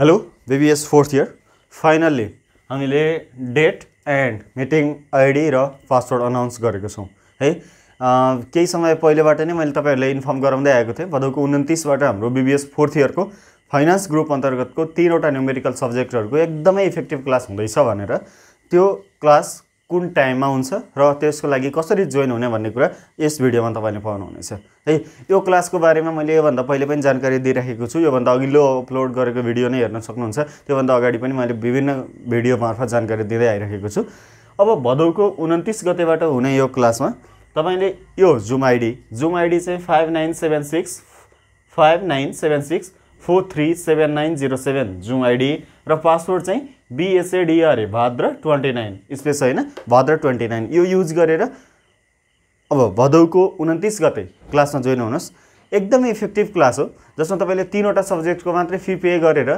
hello BBS fourth year finally हामीले date and meeting ID र password announce गरेको छौँ है केही समय पहिलेबाट नै मैले तपाईँहरूलाई इन्फर्म गराउँदै आएको थिएँ भदौको उन्तिसबाट हाम्रो बिबिएस फोर्थ इयरको फाइनेन्स ग्रुप अन्तर्गतको तिनवटा न्युमेरिकल सब्जेक्टहरूको एकदमै इफेक्टिभ क्लास हुँदैछ भनेर त्यो क्लास कुन टाइममा हुन्छ र त्यसको लागि कसरी जोइन हुने भन्ने कुरा यस भिडियोमा तपाईँले पाउनुहुनेछ है यो क्लासको बारेमा मैले योभन्दा पहिले पनि जानकारी दिइराखेको छु योभन्दा अघिल्लो अपलोड गरेको भिडियो नै हेर्न सक्नुहुन्छ त्योभन्दा अगाडि पनि मैले विभिन्न भिडियो मार्फत जानकारी दिँदै आइरहेको छु अब भदौको उन्तिस गतेबाट हुने यो क्लासमा तपाईँले यो जुम आइडी जुम आइडी चाहिँ five nine seven six five nine seven six four three seven nine zero seven zoom ID र पासवर्ड चाहिँ बिएसएडिआरए भाद्र ट्वेन्टी नाइन स्पेस होइन भाद्र ट्वेन्टी नाइन यो युज गरेर अब भदौको उन्तिस गते क्लासमा जोइन हुनुहोस् एकदमै इफेक्टिभ क्लास हो जसमा तपाईँले तिनवटा सब्जेक्टको मात्रै फी पे गरेर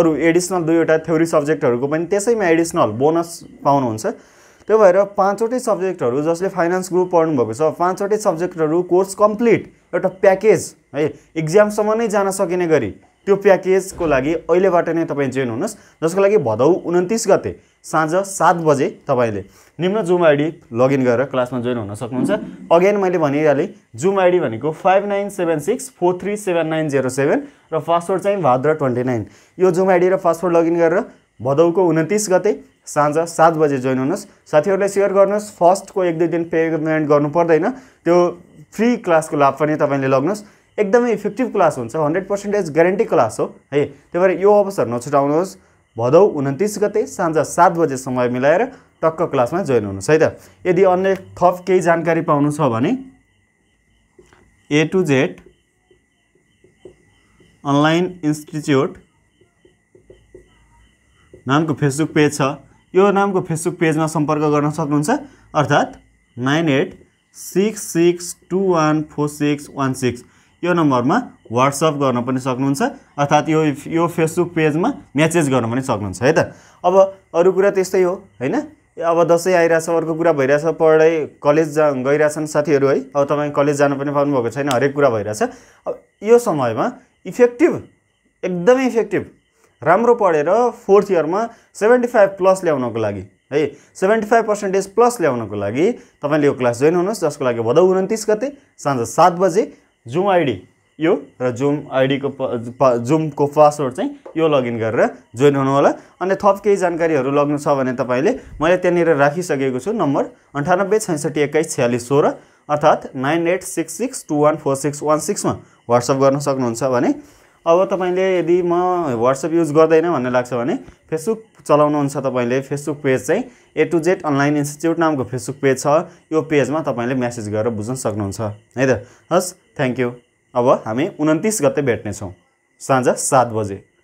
अरू एडिसनल दुईवटा थ्योरी सब्जेक्टहरूको पनि त्यसैमा एडिसनल बोनस पाउनुहुन्छ त्यो भएर पाँचवटै सब्जेक्टहरू जसले फाइनेन्स ग्रुप पढ्नुभएको छ पाँचवटै सब्जेक्टहरू कोर्स कम्प्लिट एउटा प्याकेज है इक्जामसम्म नै जान सकिने गरी त्यो प्याकेजको लागि अहिलेबाट नै तपाईँ जोइन हुनुहोस् जसको लागि भदौ उन्तिस गते साँझ सात बजे तपाईँले निम्न जुम आइडी लगइन गरेर क्लासमा जोइन हुन सक्नुहुन्छ अगेन मैले भनिहालेँ जुम आइडी भनेको five nine seven six four three seven nine zero seven र पासवर्ड चाहिँ भाद्र ट्वेन्टी नाइन यो जुम आइडी र पासवर्ड लगइन गरेर भदौको उन्तिस गते साँझ सात बजे जोइन हुनुहोस् साथीहरूलाई सेयर गर्नुहोस् फर्स्टको एक दुई दिन पेमेन्ट गर्नु पर्दैन त्यो फ्री क्लासको लाभ पनि तपाईँले लग्नुहोस् एकदमै इफेक्टिभ क्लास हुन्छ हन्ड्रेड पर्सेन्टेज ग्यारेन्टी क्लास हो है त्यही भएर यो अवसर नछुटाउनुहोस् भदौ उन्तिस गते साँझ सात बजे समय मिलाएर टक्क क्लासमा जोइन हुनुहोस् है त यदि अन्य थप केही जानकारी पाउनु छ भने A to Z online institute नामको फेसबुक पेज छ यो नामको फेसबुक पेजमा सम्पर्क गर्न सक्नुहुन्छ अर्थात् nine eight six six two one four six one six यो नम्बरमा वाट्सअप गर्न पनि सक्नुहुन्छ अर्थात् यो यो फेसबुक पेजमा म्यासेज गर्न पनि सक्नुहुन्छ है त अब अरू कुरा त्यस्तै हो होइन अब दसैँ आइरहेछ अर्को कुरा भइरहेछ पढाइ कलेज जा गइरहेछन् साथीहरू है अब तपाईँ कलेज जान पनि पाउनुभएको छैन हरेक कुरा भइरहेछ अब यो समयमा इफेक्टिभ एकदमै इफेक्टिभ राम्रो पढेर फोर्थ इयरमा सेभेन्टी फाइभ प्लस ल्याउनको लागि है सेभेन्टी फाइभ पर्सेन्टेज प्लस ल्याउनको लागि तपाईँले यो क्लास जोइन हुनुहोस् जसको लागि भदौ उन्तिस गते साँझ सात बजे जुम आइडी यो र जुम आइडीको जुमको पासवर्ड चाहिँ यो लगइन गरेर जोइन हुनुहोला अनि थप केही जानकारीहरू लग्नु छ भने तपाईँले मैले त्यहाँनिर राखिसकेको छु नम्बर अन्ठानब्बे छैसठी एक्काइस छ्यालिस सोह्र अर्थात् nine eight six six two one four six one सिक्समा वाट्सएप गर्न सक्नुहुन्छ भने अब तपाईँले यदि म वाट्सएप युज गर्दैन भन्ने लाग्छ भने फेसबुक चलाउनुहुन्छ तपाईँले फेसबुक पेज चाहिँ A to Z online institute नामको फेसबुक पेज छ यो पेजमा तपाईँले मेसेज गरेर बुझ्न सक्नुहुन्छ है त हस् थ्याङ्क यू अब हामी उन्तिस गते भेट्नेछौँ साँझ सात बजे